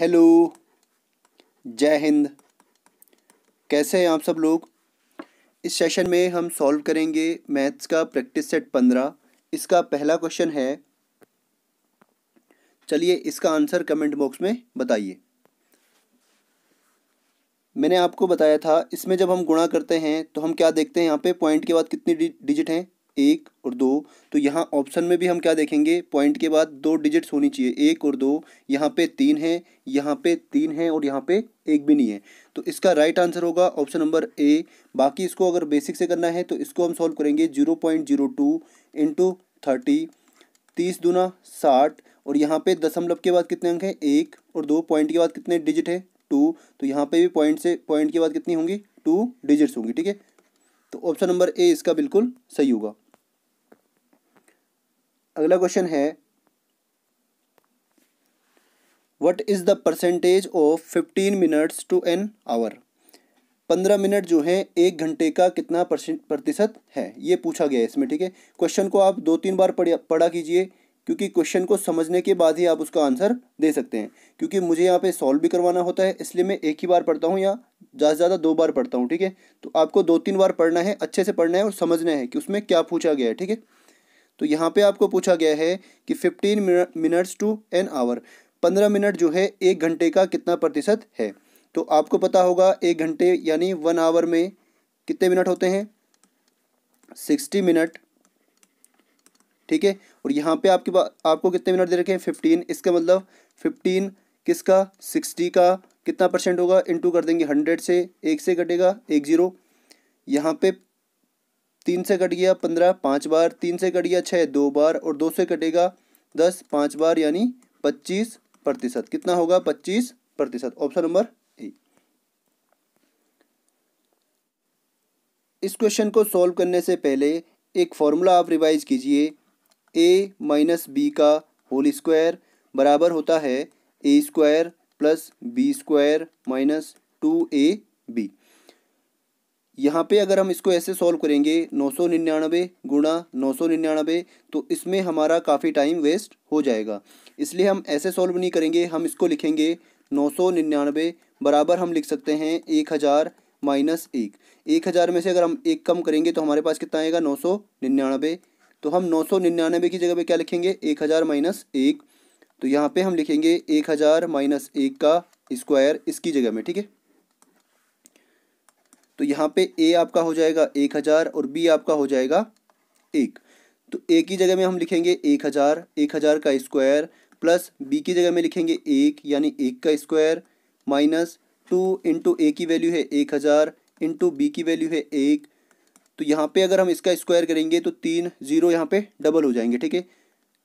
Hello जय हिंद कैसे हैं आप सब लोग इस सेशन में हम सॉल्व करेंगे मैथ्स का प्रैक्टिस सेट पंद्रह इसका पहला क्वेश्चन है चलिए इसका आंसर कमेंट बॉक्स में बताइए मैंने आपको बताया था इसमें जब हम गुणा करते हैं तो हम क्या देखते हैं यहाँ पे पॉइंट के बाद कितनी डिजिट हैं एक और दो तो यहाँ ऑप्शन में भी हम क्या देखेंगे पॉइंट के बाद दो डिजिट्स होनी चाहिए एक और दो यहाँ पे तीन है यहाँ पे तीन है और यहाँ पे एक भी नहीं है तो इसका राइट आंसर होगा ऑप्शन नंबर ए बाकी इसको अगर बेसिक से करना है तो इसको हम सॉल्व करेंगे zero point zero two into thirty तीस दूना साठ और यहाँ पे दशमलव के बाद कितने अंक हैं एक और दो पॉइंट के बाद कितने डिजिट है टू तो यहाँ पे भी पॉइंट से पॉइंट के बाद कितनी होंगी टू डिजिट्स होंगी ठीक है तो ऑप्शन नंबर ए इसका बिल्कुल सही होगा अगला क्वेश्चन है what is the percentage of fifteen minutes to an hour पंद्रह मिनट जो है एक घंटे का कितना प्रतिशत है ये पूछा गया है इसमें ठीक है क्वेश्चन को आप दो तीन बार पढ़ा पढ़ा कीजिए क्योंकि क्वेश्चन को समझने के बाद ही आप उसका आंसर दे सकते हैं क्योंकि मुझे यहाँ पे सॉल्व भी करवाना होता है इसलिए मैं एक ही बार पढ़ता हूँ या ज़्यादा से ज़्यादा दो बार पढ़ता हूँ ठीक है तो आपको दो तीन बार पढ़ना है अच्छे से पढ़ना है और समझना है कि उसमें क्या पूछा गया है ठीक है तो यहाँ पे आपको पूछा गया है कि fifteen minutes to an hour पंद्रह मिनट जो है एक घंटे का कितना प्रतिशत है तो आपको पता होगा एक घंटे यानी वन आवर में कितने मिनट होते हैं सिक्सटी मिनट ठीक है और यहाँ पे आपके आपको कितने मिनट दे रखे हैं फिफ्टीन इसका मतलब फिफ्टीन किसका सिक्सटी का कितना परसेंट होगा इनटू कर देंगे हंड्रेड से एक से कटेगा एक ज़ीरो यहाँ पे तीन से कट गया पंद्रह पाँच बार तीन से कट गया छः दो बार और दो से कटेगा दस पाँच बार यानी पच्चीस प्रतिशत कितना होगा पच्चीस प्रतिशत ऑप्शन नंबर ए इस क्वेश्चन को सॉल्व करने से पहले एक फॉर्मूला आप रिवाइज कीजिए ए माइनस बी का होल स्क्वायर बराबर होता है A square plus B square minus two A B यहाँ पे अगर हम इसको ऐसे सॉल्व करेंगे नौ सौ निन्यानवे गुणा नौ सौ निन्यानवे तो इसमें हमारा काफ़ी टाइम वेस्ट हो जाएगा इसलिए हम ऐसे सॉल्व नहीं करेंगे हम इसको लिखेंगे नौ सौ निन्यानवे बराबर हम लिख सकते हैं एक हज़ार माइनस एक एक हज़ार में से अगर हम एक कम करेंगे तो हमारे पास कितना आएगा नौ सौ निन्यानवे तो हम नौ सौ निन्यानवे की जगह पर क्या लिखेंगे एक हज़ार माइनस एक तो यहाँ पर हम लिखेंगे एक हज़ार माइनस एक का स्क्वायर इसकी जगह में ठीक है तो यहाँ पे ए आपका हो जाएगा एक हज़ार और बी आपका हो जाएगा एक तो ए की जगह में हम लिखेंगे एक हज़ार एक हज़ार का स्क्वायर प्लस बी की जगह में लिखेंगे एक यानी एक का square minus two into A की वैल्यू है एक हज़ार इंटू बी की वैल्यू है एक तो यहाँ पे अगर हम इसका स्क्वायर करेंगे तो तीन ज़ीरो यहाँ पे डबल हो जाएंगे ठीक है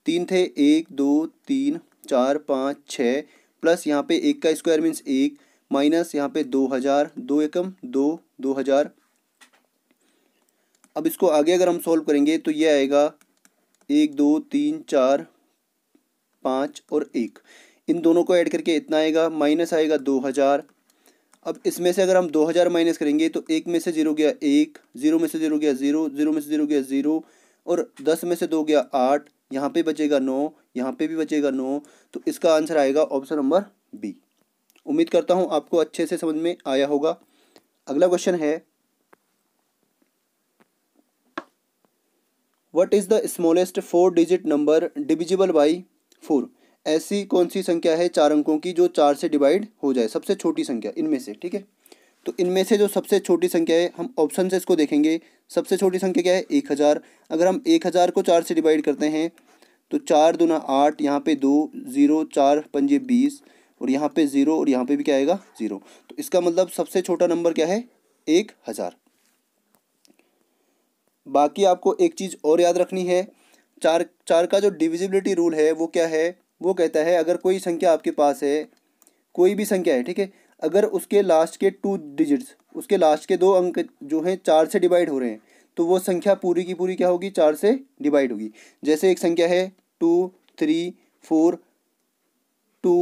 तीन थे एक दो तीन चार पाँच छः प्लस यहाँ पे एक का स्क्वायर मीन्स एक माइनस यहाँ पे दो हज़ार दो एकम दो दो हज़ार अब इसको आगे अगर हम सॉल्व करेंगे तो ये आएगा एक दो तीन चार पाँच और एक इन दोनों को ऐड करके इतना आएगा माइनस आएगा दो हज़ार अब इसमें से अगर हम दो हज़ार माइनस करेंगे तो एक में से जीरो गया एक ज़ीरो में से जीरो गया ज़ीरो ज़ीरो में से जीरो गया ज़ीरो और दस में से दो गया आठ यहाँ पे बचेगा नौ यहाँ पे भी बचेगा नौ तो इसका आंसर आएगा ऑप्शन नंबर बी उम्मीद करता हूँ आपको अच्छे से समझ में आया होगा अगला क्वेश्चन है what is the smallest four digit number divisible by four ऐसी कौन सी संख्या है चार अंकों की जो चार से डिवाइड हो जाए सबसे छोटी संख्या इनमें से ठीक है तो इनमें से जो सबसे छोटी संख्या है हम ऑप्शन से इसको देखेंगे सबसे छोटी संख्या क्या है एक हज़ार अगर हम एक हज़ार को चार से डिवाइड करते हैं तो चार दूना आठ यहाँ पे दो ज़ीरो चार पंजे बीस और यहाँ पे ज़ीरो और यहाँ पे भी क्या आएगा ज़ीरो तो इसका मतलब सबसे छोटा नंबर क्या है एक हज़ार बाकी आपको एक चीज़ और याद रखनी है चार चार का जो डिविजिबिलिटी रूल है वो क्या है वो कहता है अगर कोई संख्या आपके पास है कोई भी संख्या है ठीक है अगर उसके लास्ट के टू डिजिट्स उसके लास्ट के दो अंक जो हैं चार से डिवाइड हो रहे हैं तो वो संख्या पूरी की पूरी क्या होगी चार से डिवाइड होगी जैसे एक संख्या है two three four two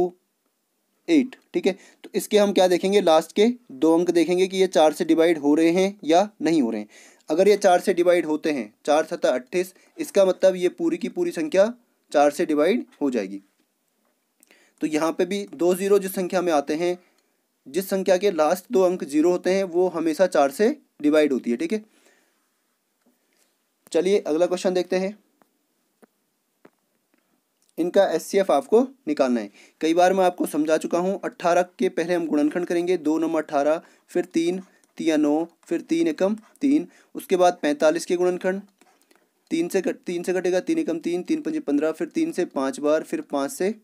eight ठीक है तो इसके हम क्या देखेंगे लास्ट के दो अंक देखेंगे कि ये चार से डिवाइड हो रहे हैं या नहीं हो रहे हैं अगर ये चार से डिवाइड होते हैं चार सतह अट्ठाईस इसका मतलब ये पूरी की पूरी संख्या चार से डिवाइड हो जाएगी तो यहाँ पे भी दो ज़ीरो जिस संख्या में आते हैं जिस संख्या के लास्ट दो अंक जीरो होते हैं वो हमेशा चार से डिवाइड होती है ठीक है चलिए अगला क्वेश्चन देखते हैं इनका एस आपको निकालना है कई बार मैं आपको समझा चुका हूँ अट्ठारह के पहले हम गुणनखंड करेंगे दो नंबर अट्ठारह फिर तीन तिया नौ फिर तीन एकम तीन उसके बाद पैंतालीस के गुणनखंड तीन से कट तीन से कटेगा तीन एकम तीन तीन पंजे पंद्रह फिर तीन से पाँच बार फिर पाँच से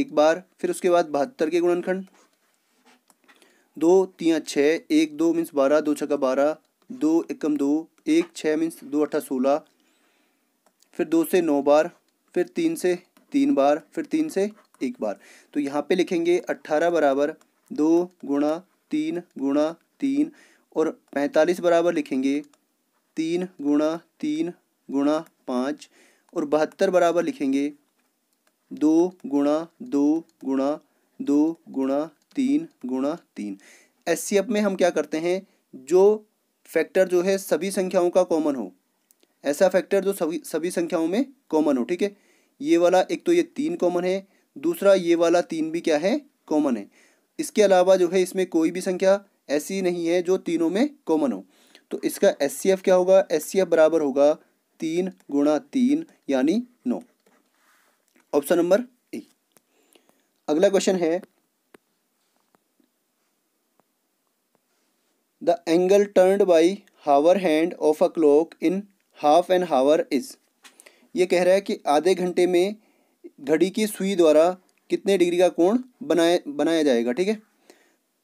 एक बार फिर उसके बाद बहत्तर के गुणनखंड दो तिया छः एक दो मीन्स बारह दो का बारह दो एकम दो एक छः मीन्स दो अट्ठा सोलह फिर दो से नौ बार फिर तीन से तीन बार फिर तीन से एक बार तो यहाँ पे लिखेंगे अट्ठारह बराबर दो गुणा तीन गुणा तीन और पैंतालीस बराबर लिखेंगे तीन गुणा तीन गुणा पाँच और बहत्तर बराबर लिखेंगे दो गुणा दो गुणा दो गुणा तीन गुणा तीन एस में हम क्या करते हैं जो फैक्टर जो है सभी संख्याओं का कॉमन हो ऐसा फैक्टर जो सभी सभी संख्याओं में कॉमन हो ठीक है ये वाला एक तो ये तीन कॉमन है दूसरा ये वाला तीन भी क्या है कॉमन है इसके अलावा जो है इसमें कोई भी संख्या ऐसी नहीं है जो तीनों में कॉमन हो तो इसका एस क्या होगा एस बराबर होगा तीन गुणा तीन यानी नौ ऑप्शन नंबर ए अगला क्वेश्चन है the angle turned by hour hand of a clock in half an hour is ये कह रहा है कि आधे घंटे में घड़ी की सुई द्वारा कितने डिग्री का कोण बनाया बनाया जाएगा ठीक है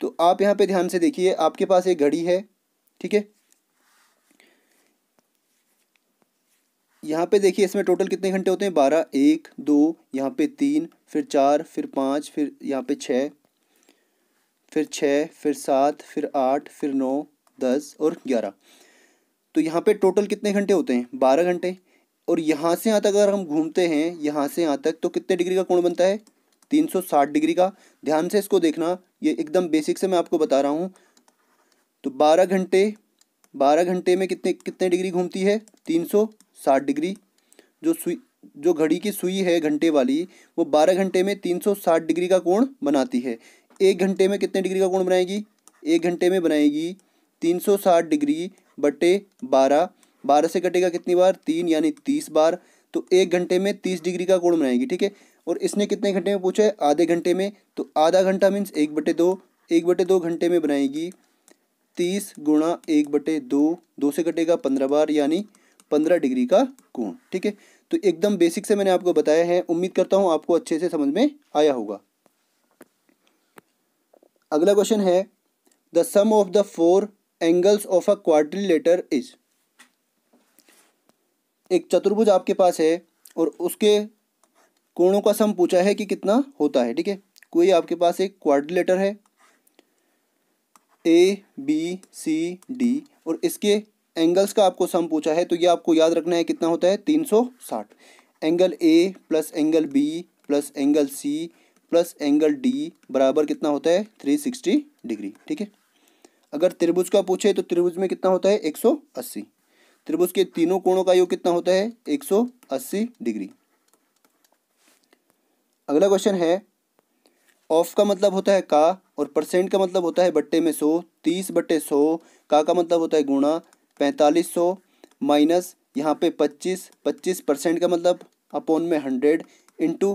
तो आप यहाँ पे ध्यान से देखिए आपके पास एक घड़ी है ठीक है यहाँ पे देखिए इसमें टोटल कितने घंटे होते हैं बारह एक दो यहाँ पे तीन फिर चार फिर पाँच फिर यहाँ पे छः फिर छः फिर सात फिर आठ फिर नौ दस और ग्यारह तो यहाँ पे टोटल कितने घंटे होते हैं बारह घंटे और यहाँ से यहाँ तक अगर हम घूमते हैं यहाँ से यहाँ तक तो कितने डिग्री का कोण बनता है तीन सौ साठ डिग्री का ध्यान से इसको देखना ये एकदम बेसिक से मैं आपको बता रहा हूँ तो बारह घंटे बारह घंटे में कितने कितने डिग्री घूमती है तीन सौ साठ डिग्री जो सुई जो घड़ी की सुई है घंटे वाली वो बारह घंटे में तीन सौ साठ डिग्री का कोण बनाती है एक घंटे में कितने डिग्री का कोण बनाएगी एक घंटे में बनाएगी तीन सौ साठ डिग्री बटे बारह बारह से कटेगा कितनी बार तीन यानी तीस बार तो एक घंटे में तीस डिग्री का कोण बनाएगी ठीक है और इसने कितने घंटे में पूछा है आधे घंटे में तो आधा घंटा मीन्स एक बटे दो एक बटे दो घंटे में बनाएगी तीस गुणा एक बटे दो दो से कटेगा पंद्रह बार यानी पंद्रह डिग्री का कोण ठीक है तो एकदम बेसिक से मैंने आपको बताया है उम्मीद करता हूँ आपको अच्छे से समझ में आया होगा अगला क्वेश्चन है the sum of the four angles of a letter is एक चतुर्भुज आपके पास है और उसके कोणों का सम पूछा है कि कितना होता है ठीक है कोई आपके पास एक लेटर है ए बी सी डी और इसके एंगल्स का आपको सम पूछा है तो ये आपको याद रखना है कितना होता है तीन सौ साठ angle A plus angle B plus angle C plus angle D बराबर कितना होता है थ्री सिक्सटी डिग्री ठीक है अगर त्रिभुज का पूछे तो त्रिभुज में कितना होता है 180 त्रिभुज के तीनों कोणों का योग कितना होता है 180 डिग्री अगला क्वेश्चन है ऑफ का मतलब होता है का और परसेंट का मतलब होता है बट्टे में सो तीस बट्टे सो का का मतलब होता है गुणा पैंतालीस सौ माइनस यहाँ पे पच्चीस पच्चीस परसेंट का मतलब अपॉन में हंड्रेड इंटू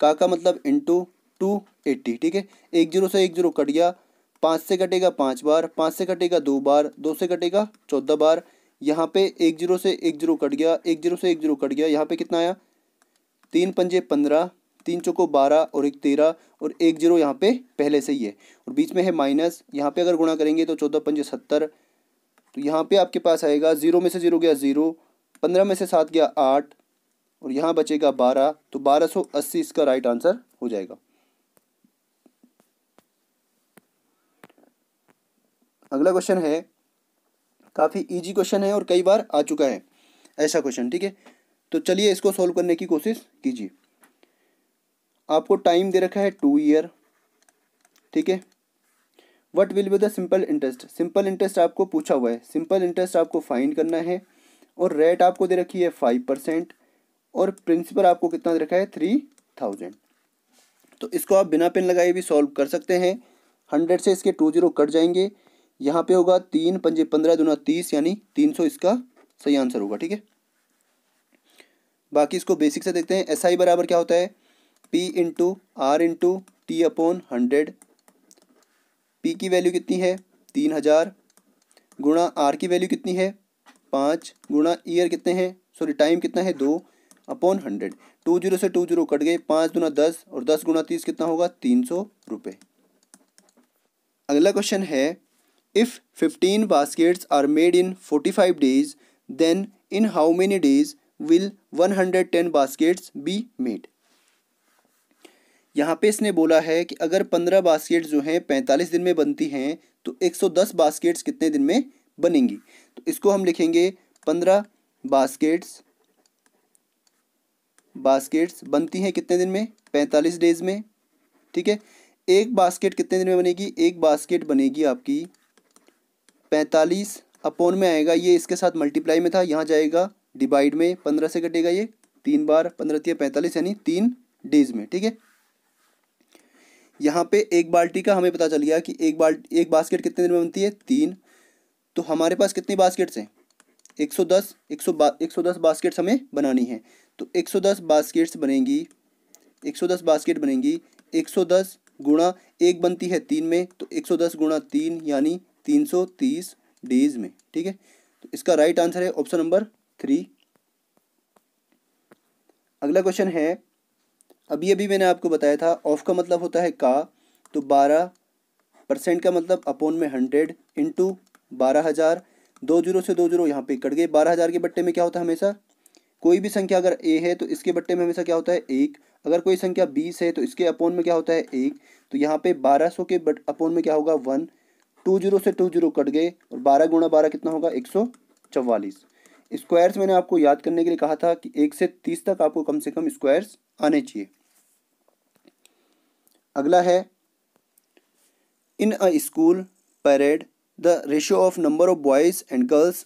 का का मतलब इंटू टू एट्टी ठीक है एक जीरो से एक जीरो कट गया पाँच से कटेगा पाँच बार पाँच से कटेगा दो बार दो से कटेगा चौदह बार यहाँ पे एक जीरो से एक जीरो कट गया एक जीरो से एक जीरो कट गया यहाँ पे कितना आया तीन पंजे पंद्रह तीन चौको बारह और एक तेरह और एक जीरो यहाँ पे पहले से ही है और बीच में है माइनस यहाँ पे अगर गुणा करेंगे तो चौदह पंजे सत्तर तो यहाँ पे आपके पास आएगा ज़ीरो में से ज़ीरो गया ज़ीरो पंद्रह में से सात गया आठ और यहाँ बचेगा बारह तो बारह सौ अस्सी इसका राइट आंसर हो जाएगा अगला क्वेश्चन है काफ़ी ईजी क्वेश्चन है और कई बार आ चुका है ऐसा क्वेश्चन ठीक है तो चलिए इसको सॉल्व करने की कोशिश कीजिए आपको टाइम दे रखा है टू ईयर ठीक है what will be the simple interest simple interest आपको पूछा हुआ है सिंपल इंटरेस्ट आपको फाइंड करना है और रेट आपको दे रखी है फाइव परसेंट और प्रिंसिपल आपको कितना दे रखा है थ्री थाउजेंड तो इसको आप बिना पेन लगाए भी सॉल्व कर सकते हैं हंड्रेड से इसके टू जीरो कट जाएंगे यहाँ पे होगा तीन पंजे पंद्रह दोनों तीस यानी तीन सौ इसका सही आंसर होगा ठीक है बाकी इसको बेसिक से देखते हैं एस SI बराबर क्या होता है P into R into T upon hundred P की वैल्यू कितनी है तीन हज़ार गुणा आर की वैल्यू कितनी है पाँच गुणा ईयर कितने हैं सॉरी टाइम कितना है दो अपॉन हंड्रेड टू जीरो से टू जीरो कट गए पाँच दुना दस और दस गुना तीस कितना होगा तीन सौ रुपये अगला क्वेश्चन है If 15 baskets are made in 45 days, then in how many days will 110 baskets be made? यहाँ पे इसने बोला है कि अगर 15 बास्केट जो हैं 45 दिन में बनती हैं तो 110 बास्केट्स कितने दिन में बनेंगी तो इसको हम लिखेंगे 15 बास्केट्स बास्केट्स बनती हैं कितने दिन में 45 डेज में ठीक है एक बास्केट कितने दिन में बनेगी एक बास्केट बनेगी आपकी पैंतालीस अपॉन में आएगा ये इसके साथ मल्टीप्लाई में था यहाँ जाएगा डिवाइड में पंद्रह से कटेगा ये तीन बार पंद्रह तीन पैंतालीस यानी तीन डेज में ठीक है यहाँ पे एक बाल्टी का हमें पता चल गया कि एक बाल्टी एक बास्केट कितने दिन में बनती है तीन तो हमारे पास कितनी बास्केट्स हैं एक सौ दस एक सौ बा एक सौ दस बास्केट्स हमें बनानी है तो एक सौ दस बास्केट्स बनेंगी एक सौ दस बास्केट बनेंगी एक सौ दस गुणा एक बनती है तीन में तो एक सौ दस गुणा तीन यानी तीन सौ तीस डेज में ठीक है तो इसका राइट आंसर है ऑप्शन नंबर थ्री अगला क्वेश्चन है अभी अभी मैंने आपको बताया था ऑफ का मतलब होता है का तो बारह परसेंट का मतलब अपॉन में हंड्रेड इंटू बारह हज़ार दो जीरो से दो जीरो यहाँ पे कट गए बारह हज़ार के बट्टे में क्या होता है हमेशा कोई भी संख्या अगर ए है तो इसके बट्टे में हमेशा क्या होता है एक अगर कोई संख्या बीस है तो इसके अपोन में क्या होता है एक तो यहाँ पे बारह सौ के बट अपोन में क्या होगा वन टू जीरो से टू जीरो कट गए और बारह गुणा बारह कितना होगा एक सौ चवालीस स्क्वायर्स मैंने आपको याद करने के लिए कहा था कि एक से तीस तक आपको कम से कम स्क्वायर्स आने चाहिए अगला है in a school parade the ratio of number of boys and girls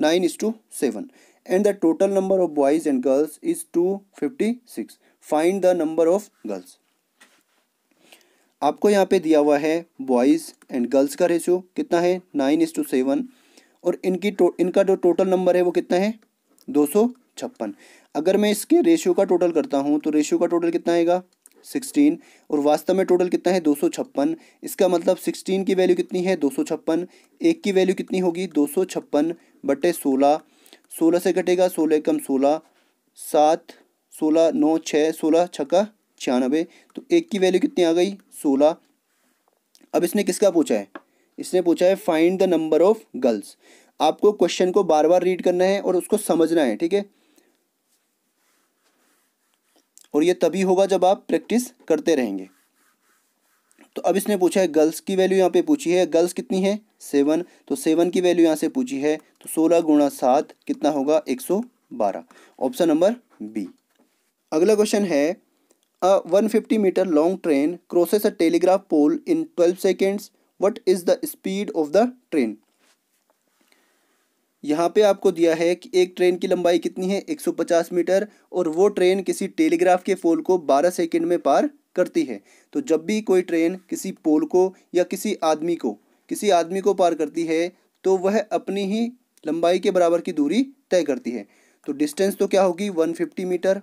nine is to seven and the total number of boys and girls is two fifty six find the number of girls आपको यहाँ पे दिया हुआ है boys and girls का ratio कितना है nine इस टू सेवन और इनकी टो, इनका जो टोटल नंबर है वो कितना है दो सौ छप्पन अगर मैं इसके रेशियो का टोटल करता हूँ तो रेशियो का टोटल कितना आएगा सिक्सटीन और वास्तव में टोटल कितना है दो सौ छप्पन इसका मतलब सिक्सटीन की वैल्यू कितनी है दो सौ छप्पन एक की वैल्यू कितनी होगी दो सौ छप्पन बटे सोलह सोलह से कटेगा सोलह कम सोलह सात सोलह नौ छः सोलह छक्का छियानबे तो एक की वैल्यू कितनी आ गई सोलह अब इसने किसका पूछा है इसने पूछा है find the number of girls आपको क्वेश्चन को बार बार रीड करना है और उसको समझना है ठीक है और ये तभी होगा जब आप प्रैक्टिस करते रहेंगे तो अब इसने पूछा है गर्ल्स की वैल्यू यहाँ पे पूछी है गर्ल्स कितनी है सेवन तो सेवन की वैल्यू यहाँ से पूछी है तो सोलह गुणा सात कितना होगा एक सौ बारह ऑप्शन नंबर बी अगला क्वेश्चन है A 150 meter long train crosses a telegraph pole in 12 seconds. What is the speed of the train? यहाँ पे आपको दिया है कि एक ट्रेन की लंबाई कितनी है 150 मीटर और वो ट्रेन किसी टेलीग्राफ के पोल को 12 सेकंड में पार करती है तो जब भी कोई ट्रेन किसी पोल को या किसी आदमी को किसी आदमी को पार करती है तो वह अपनी ही लंबाई के बराबर की दूरी तय करती है तो डिस्टेंस तो क्या होगी 150 मीटर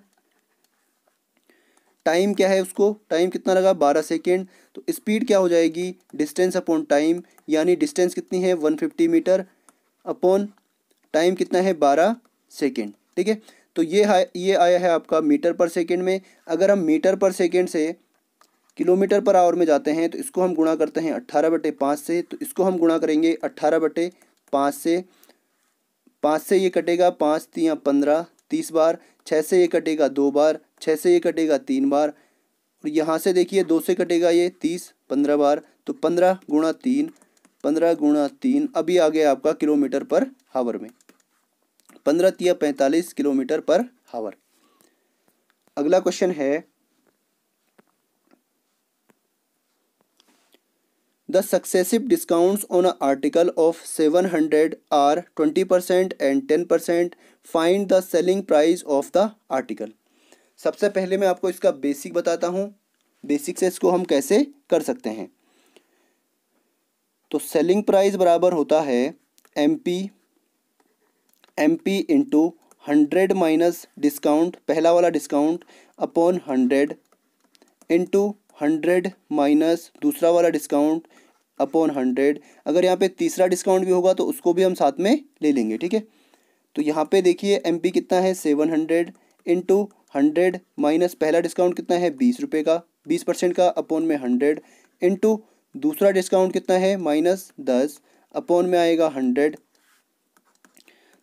टाइम क्या है उसको टाइम कितना लगा बारह सेकेंड तो स्पीड क्या हो जाएगी डिस्टेंस अपॉन टाइम यानी डिस्टेंस कितनी है one fifty metre upon time कितना है बारह सेकेंड ठीक है तो ये हाँ, ये आया है आपका मीटर पर सेकेंड में अगर हम मीटर पर सेकेंड से किलोमीटर पर आवर में जाते हैं तो इसको हम गुणा करते हैं अट्ठारह बटे पाँच से तो इसको हम गुणा करेंगे अट्ठारह बटे पाँच से पाँच से ये कटेगा पाँच या पंद्रह तीस बार छः से ये कटेगा दो बार छः से ये कटेगा तीन बार और यहाँ से देखिए दो से कटेगा ये तीस पंद्रह बार तो पंद्रह गुणा तीन पंद्रह गुणा तीन अभी आ गया आपका किलोमीटर पर हावर में पंद्रह तिया पैंतालीस किलोमीटर पर हावर अगला क्वेश्चन है the successive discounts on article of seven hundred are twenty percent and ten percent find the selling price of the article सबसे पहले मैं आपको इसका बेसिक बताता हूँ बेसिक से इसको हम कैसे कर सकते हैं तो सेलिंग प्राइस बराबर होता है M P M P into hundred minus discount पहला वाला discount upon hundred into hundred minus दूसरा वाला डिस्काउंट अपॉन हंड्रेड अगर यहाँ पे तीसरा डिस्काउंट भी होगा तो उसको भी हम साथ में ले लेंगे ठीक है तो यहाँ पे देखिए एम पी कितना है seven hundred into hundred minus पहला डिस्काउंट कितना है बीस रुपये का बीस परसेंट का अपॉन में हंड्रेड इंटू दूसरा डिस्काउंट कितना है माइनस दस अपॉन में आएगा हंड्रेड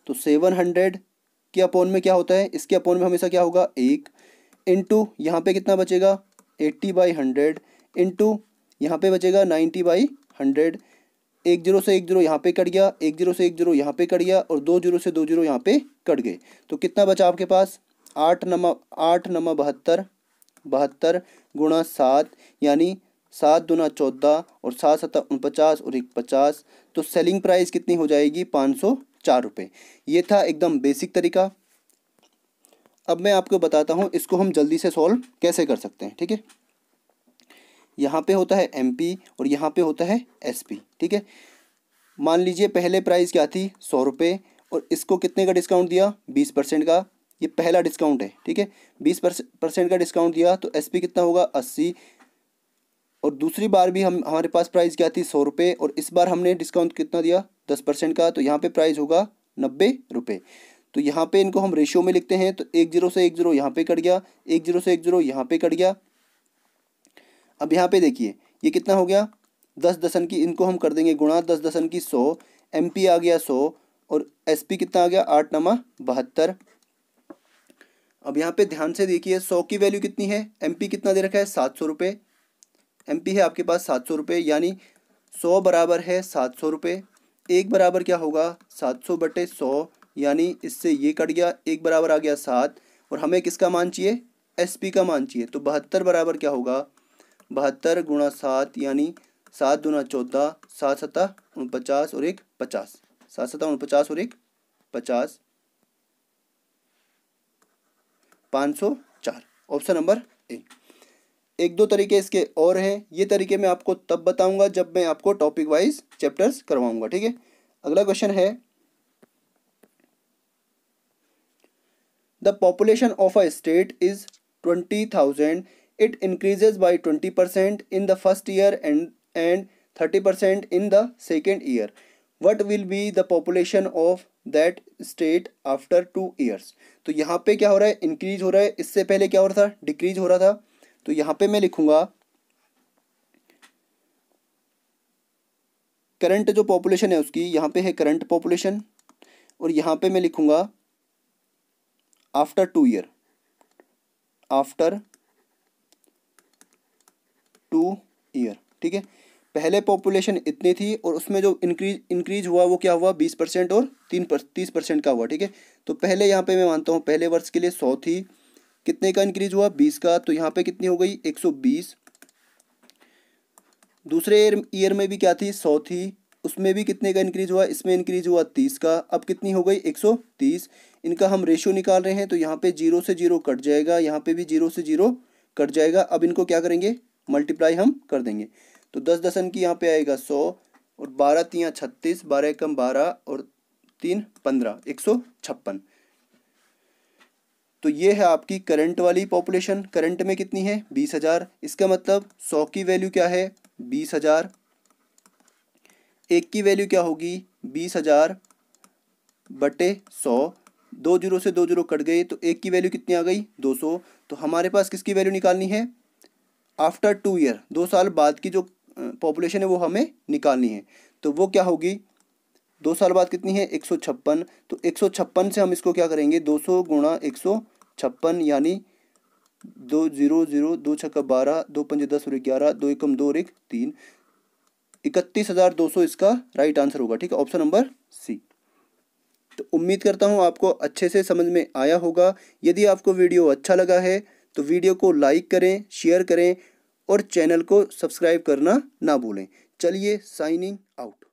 तो सेवन हंड्रेड के अपॉन में क्या होता है इसके अपॉन में हमेशा क्या होगा एक इंटू यहाँ पे कितना बचेगा एट्टी बाई हंड्रेड इंटू यहाँ पे बचेगा नाइन्टी बाई हंड्रेड एक जीरो से एक जीरो यहाँ पे कट गया एक जीरो से एक जीरो यहाँ पे कट गया और दो जीरो से दो जीरो यहाँ पे कट गए तो कितना बचा आपके पास आठ नम आठ नम बहत्तर बहत्तर गुणा सात यानी सात दुना चौदह और सात सतह उनपचास और एक पचास तो सेलिंग प्राइस कितनी हो जाएगी पाँच सौ चार रुपये ये था एकदम बेसिक तरीका अब मैं आपको बताता हूँ इसको हम जल्दी से सॉल्व कैसे कर सकते हैं ठीक है यहाँ पे होता है एम पी और यहाँ पे होता है एस पी ठीक है मान लीजिए पहले प्राइस क्या थी सौ रुपये और इसको कितने का डिस्काउंट दिया बीस परसेंट का ये पहला डिस्काउंट है ठीक है बीस परसेंट का डिस्काउंट दिया तो एस कितना होगा अस्सी और दूसरी बार भी हम हमारे पास प्राइस क्या थी सौ रुपये और इस बार हमने डिस्काउंट कितना दिया दस परसेंट का तो यहाँ पे प्राइस होगा नब्बे रुपये तो यहाँ पे इनको हम रेशियो में लिखते हैं तो एक जीरो से एक जीरो यहाँ पे कट गया एक जीरो से एक जीरो यहाँ पे कट गया अब यहाँ पे देखिए ये कितना हो गया दस दसन की इनको हम कर देंगे गुणा दस दसन की सौ एम आ गया सौ और एस कितना आ गया आठ नमा बहत्तर अब यहाँ पे ध्यान से देखिए सौ की वैल्यू कितनी है एम पी कितना दे रखा है सात सौ रुपये एम पी है आपके पास सात सौ रुपये यानी सौ बराबर है सात सौ रुपये एक बराबर क्या होगा सात सौ बटे सौ यानी इससे ये कट गया एक बराबर आ गया सात और हमें किसका मान चाहिए एस पी का मान चाहिए तो बहत्तर बराबर क्या होगा बहत्तर गुणा सात यानी सात दुना चौदह सात सतह उनपचास और एक पचास सात सतह उनपचास और एक पचास पाँच सौ चार ऑप्शन नंबर ए एक दो तरीके इसके और हैं ये तरीके मैं आपको तब बताऊंगा जब मैं आपको टॉपिक वाइज चैप्टर्स करवाऊंगा ठीक है अगला क्वेश्चन है the population of a state is twenty thousand it increases by twenty percent in the first year and and thirty percent in the second year what will be the population of that state after two years तो यहाँ पे क्या हो रहा है increase हो रहा है इससे पहले क्या हो रहा था डिक्रीज हो रहा था तो यहाँ पे मैं लिखूंगा करंट जो पॉपुलेशन है उसकी यहाँ पे है करंट पॉपुलेशन और यहाँ पे मैं लिखूंगा after two year after two year ठीक है पहले पॉपुलेशन इतनी थी और उसमें जो इंक्रीज इंक्रीज हुआ वो क्या हुआ बीस परसेंट और तीन पर तीस परसेंट का हुआ ठीक है तो पहले यहाँ पे मैं मानता हूँ पहले वर्ष के लिए सौ थी कितने का इंक्रीज हुआ बीस का तो यहाँ पे कितनी हो गई एक सौ बीस दूसरे ईयर में भी क्या थी सौ थी उसमें भी कितने का इंक्रीज हुआ इसमें इंक्रीज हुआ तीस का अब कितनी हो गई एक सौ तीस इनका हम रेशियो निकाल रहे हैं तो यहाँ पे जीरो से जीरो कट जाएगा यहाँ पे भी जीरो से जीरो कट जाएगा अब इनको क्या करेंगे मल्टीप्लाई हम कर देंगे तो दस दसन की यहाँ पे आएगा सौ और बारह तियाँ छत्तीस बारह एकम बारह और तीन पंद्रह एक सौ छप्पन तो ये है आपकी करंट वाली पॉपुलेशन करंट में कितनी है बीस हजार इसका मतलब सौ की वैल्यू क्या है बीस हजार एक की वैल्यू क्या होगी बीस हजार बटे सौ दो जीरो से दो जीरो कट गए तो एक की वैल्यू कितनी आ गई दो सौ तो हमारे पास किसकी वैल्यू निकालनी है आफ्टर टू ईयर दो साल बाद की जो पॉपुलेशन है वो हमें निकालनी है तो वो क्या होगी दो साल बाद कितनी है एक तो एक से हम इसको क्या करेंगे दो सौ गुणा एक यानी दो जीरो जीरो दो छक्का बारह दो पंजे दस और ग्यारह दो एकम दो और एक तीन इकतीस हज़ार दो सौ इसका राइट आंसर होगा ठीक है ऑप्शन नंबर सी तो उम्मीद करता हूँ आपको अच्छे से समझ में आया होगा यदि आपको वीडियो अच्छा लगा है तो वीडियो को लाइक करें शेयर करें और चैनल को सब्सक्राइब करना ना भूलें चलिए साइनिंग आउट